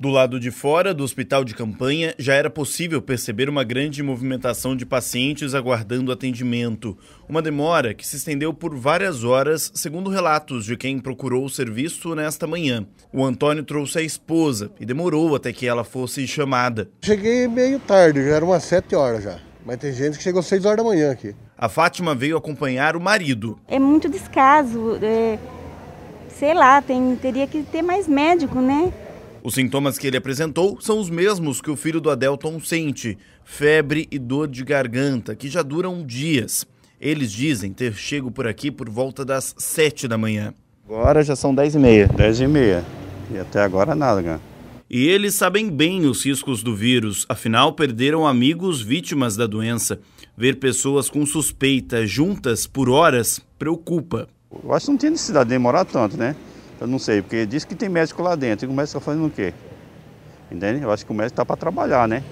Do lado de fora do hospital de campanha, já era possível perceber uma grande movimentação de pacientes aguardando atendimento. Uma demora que se estendeu por várias horas, segundo relatos de quem procurou o serviço nesta manhã. O Antônio trouxe a esposa e demorou até que ela fosse chamada. Cheguei meio tarde, já eram umas 7 horas já. Mas tem gente que chegou 6 horas da manhã aqui. A Fátima veio acompanhar o marido. É muito descaso. É... Sei lá, tem... teria que ter mais médico, né? Os sintomas que ele apresentou são os mesmos que o filho do Adelton sente: febre e dor de garganta, que já duram dias. Eles dizem ter chego por aqui por volta das 7 da manhã. Agora já são 10 e meia. 10 e meia. E até agora nada, cara. E eles sabem bem os riscos do vírus, afinal perderam amigos vítimas da doença. Ver pessoas com suspeita juntas por horas preocupa. Eu acho que não tinha necessidade de demorar tanto, né? Eu não sei, porque diz que tem médico lá dentro. E o médico está fazendo o quê? Entende? Eu acho que o médico está para trabalhar, né?